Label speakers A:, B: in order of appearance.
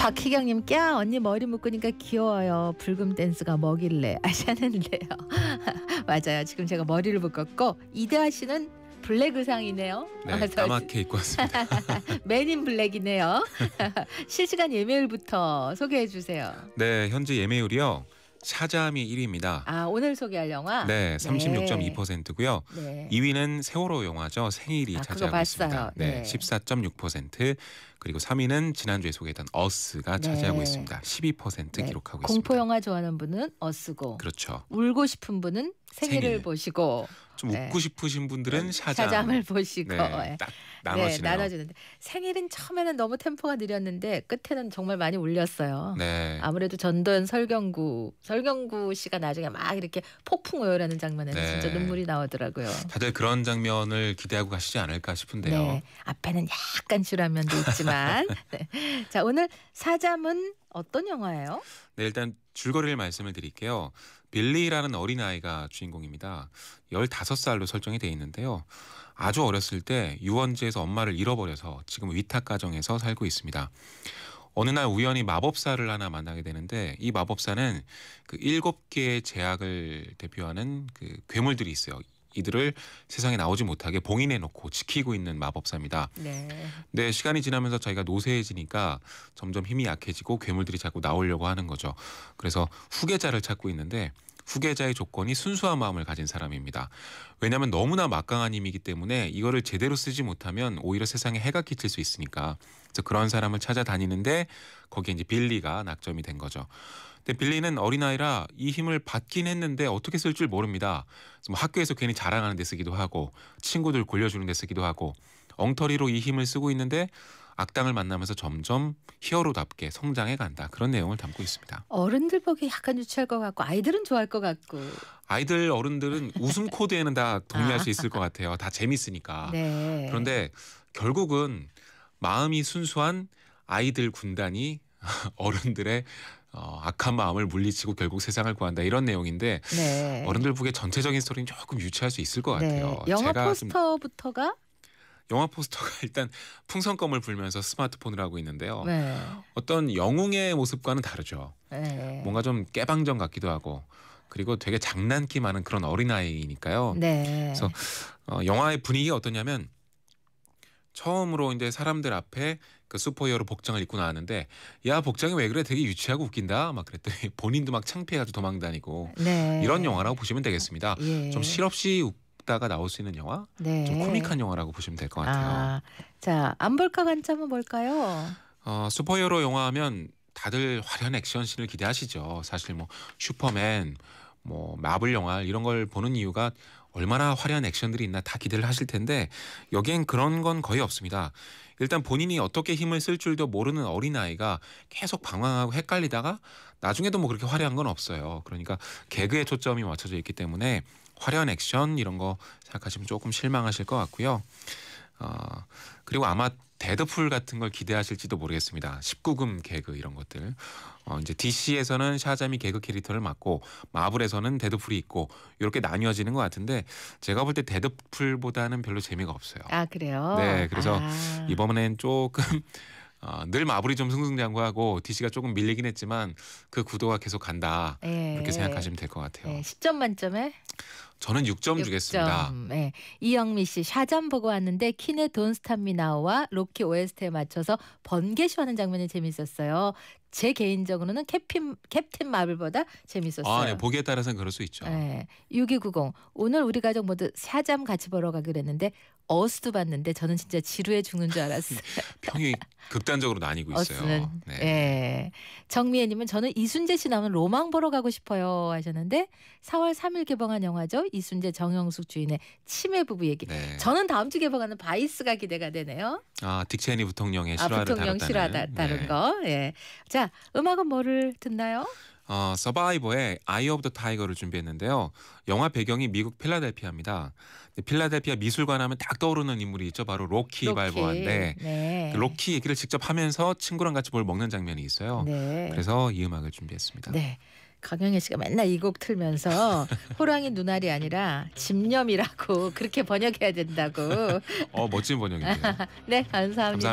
A: 박희경님 꺄 아, 언니 머리 묶으니까 귀여워요. 불금 댄스가 먹일래 하셨는데요. 아, 맞아요. 지금 제가 머리를 묶었고 이대하 씨는 블랙 의상이네요. 네, 아, 까맣게 입고 왔습니다. 맨인 블랙이네요. 실시간 예매율부터 소개해 주세요.
B: 네, 현재 예매율이요. 샤잠이 1위입니다.
A: 아 오늘 소개할 영화. 네, 36.2%고요. 네.
B: 2위는 세월호 영화죠. 생일이 아, 차지하고 있습니다. 네, 네. 14.6% 그리고 3위는 지난주에 소개했던 어스가 네. 차지하고 있습니다. 12% 네. 기록하고 공포 있습니다.
A: 공포 영화 좋아하는 분은 어스고. 그렇죠. 울고 싶은 분은 생일을 생일. 보시고. 좀 네. 웃고
B: 싶으신 분들은 네. 샤잠. 샤잠을 보시고 네, 딱나네요 나눠주는데
A: 생일은 처음에는 너무 템포가 느렸는데 끝에는 정말 많이 울렸어요. 아무래도 전도연 설경구 설경구 씨가 나중에 막 이렇게 폭풍 오열하는 장면에는 진짜 눈물이 나오더라고요.
B: 다들 그런 장면을 기대하고 가시지 않을까 싶은데요.
A: 앞에는 약간 줄라면도 있지만 네. 자 오늘 사잠은 어떤 영화예요?
B: 네 일단 줄거리를 말씀을 드릴게요. 빌리라는 어린아이가 주인공입니다. 15살로 설정이 되어 있는데요. 아주 어렸을 때 유원지에서 엄마를 잃어버려서 지금 위탁가정에서 살고 있습니다. 어느 날 우연히 마법사를 하나 만나게 되는데 이 마법사는 그 일곱 개의 제약을 대표하는 그 괴물들이 있어요. 이들을 세상에 나오지 못하게 봉인해 놓고 지키고 있는 마법사입니다. 네. 근 시간이 지나면서 저희가 노쇠해지니까 점점 힘이 약해지고 괴물들이 자꾸 나오려고 하는 거죠. 그래서 후계자를 찾고 있는데 후계자의 조건이 순수한 마음을 가진 사람입니다. 왜냐하면 너무나 막강한 힘이기 때문에 이거를 제대로 쓰지 못하면 오히려 세상에 해가 끼칠 수 있으니까 그래서 그런 사람을 찾아다니는데 거기에 이제 빌리가 낙점이 된 거죠. 네, 빌리는 어린아이라 이 힘을 받긴 했는데 어떻게 쓸 줄 모릅니다. 뭐 학교에서 괜히 자랑하는 데 쓰기도 하고 친구들 골려주는 데 쓰기도 하고 엉터리로 이 힘을 쓰고 있는데 악당을 만나면서 점점 히어로답게 성장해 간다 그런 내용을 담고 있습니다.
A: 어른들 보기 약간 유치할 것 같고 아이들은 좋아할 것 같고
B: 아이들 어른들은 웃음 코드에는 다 동의할 수 있을 것 같아요. 다 재밌으니까. 네. 그런데 결국은 마음이 순수한 아이들 군단이 어른들의 어, 악한 마음을 물리치고 결국 세상을 구한다 이런 내용인데
A: 네. 어른들
B: 보기에 전체적인 스토리는 조금 유치할 수 있을 것 네. 같아요. 네. 영화
A: 포스터부터가
B: 영화 포스터가 일단 풍선껌을 불면서 스마트폰을 하고 있는데요. 네. 어떤 영웅의 모습과는 다르죠. 네. 뭔가 좀 깨방정 같기도 하고 그리고 되게 장난기 많은 그런 어린아이니까요. 네. 그래서 어, 영화의 분위기가 어떠냐면 처음으로 이제 사람들 앞에 그 슈퍼히어로 복장을 입고 나왔는데 야 복장이 왜 그래 되게 유치하고 웃긴다 막 그랬더니 본인도 막 창피해가지고 도망다니고 네. 이런 영화라고 보시면 되겠습니다. 예. 좀 실없이 웃다가 나올 수 있는 영화, 네. 좀 코믹한 영화라고 보시면 될 것 같아요. 아,
A: 자, 안 볼까 관점은 뭘까요?
B: 어, 슈퍼히어로 영화하면 다들 화려한 액션씬을 기대하시죠. 사실 뭐 슈퍼맨, 뭐 마블 영화 이런 걸 보는 이유가 얼마나 화려한 액션들이 있나 다 기대를 하실 텐데 여기엔 그런 건 거의 없습니다. 일단 본인이 어떻게 힘을 쓸 줄도 모르는 어린아이가 계속 방황하고 헷갈리다가 나중에도 뭐 그렇게 화려한 건 없어요. 그러니까 개그에 초점이 맞춰져 있기 때문에 화려한 액션 이런 거 생각하시면 조금 실망하실 것 같고요. 어, 그리고 아마 데드풀 같은 걸 기대하실지도 모르겠습니다. 19금 개그 이런 것들. 어, 이제 DC에서는 샤잠이 개그 캐릭터를 맡고 마블에서는 데드풀이 있고 이렇게 나뉘어지는 것 같은데 제가 볼 때 데드풀보다는 별로 재미가 없어요.
A: 아 그래요? 네,
B: 그래서 아. 이번엔 조금 어, 늘 마블이 좀 승승장구하고 DC가 조금 밀리긴 했지만 그 구도가 계속 간다 예. 그렇게 생각하시면 될 것 같아요.
A: 예. 10점 만점에?
B: 저는 6점, 6점. 주겠습니다.
A: 네. 이영미 씨 샤잠 보고 왔는데 킨의 돈스탄미나와 로키 OST에 맞춰서 번개쇼하는 장면이 재밌었어요. 제 개인적으로는 캡틴, 캡틴 마블보다 재밌었어요. 아, 네. 보기에
B: 따라서는 그럴 수 있죠.
A: 네. 6290. 오늘 우리 가족 모두 샤잠 같이 보러 가기로 했는데 어스도 봤는데 저는 진짜 지루해 죽는 줄 알았어요.
B: 평이 극단적으로 나뉘고 있어요. 어스는,
A: 네. 예. 정미애님은 저는 이순재 씨 나오는 로망 보러 가고 싶어요 하셨는데 4월 3일 개봉한 영화죠. 이순재 정영숙 주인의 치매 부부 얘기. 네. 저는 다음 주 개봉하는 바이스가 기대가 되네요.
B: 아 딕체니 부통령의 아, 실화를 아, 부통령 실화 다룬 네.
A: 거. 예. 자 음악은 뭐를 듣나요?
B: 어, 서바이버의 아이 오브 더 타이거를 준비했는데요. 영화 배경이 미국 필라델피아입니다. 필라델피아 미술관 하면 딱 떠오르는 인물이 있죠. 바로 로키, 로키. 발보아인데 네. 그 로키 얘기를 직접 하면서 친구랑 같이 뭘 먹는 장면이 있어요. 네. 그래서 이 음악을 준비했습니다. 네.
A: 강영애 씨가 맨날 이 곡 틀면서 호랑이 눈알이 아니라 집념이라고 그렇게 번역해야 된다고.
B: 어 멋진 번역이네요.
A: 네 감사합니다. 감사합니다.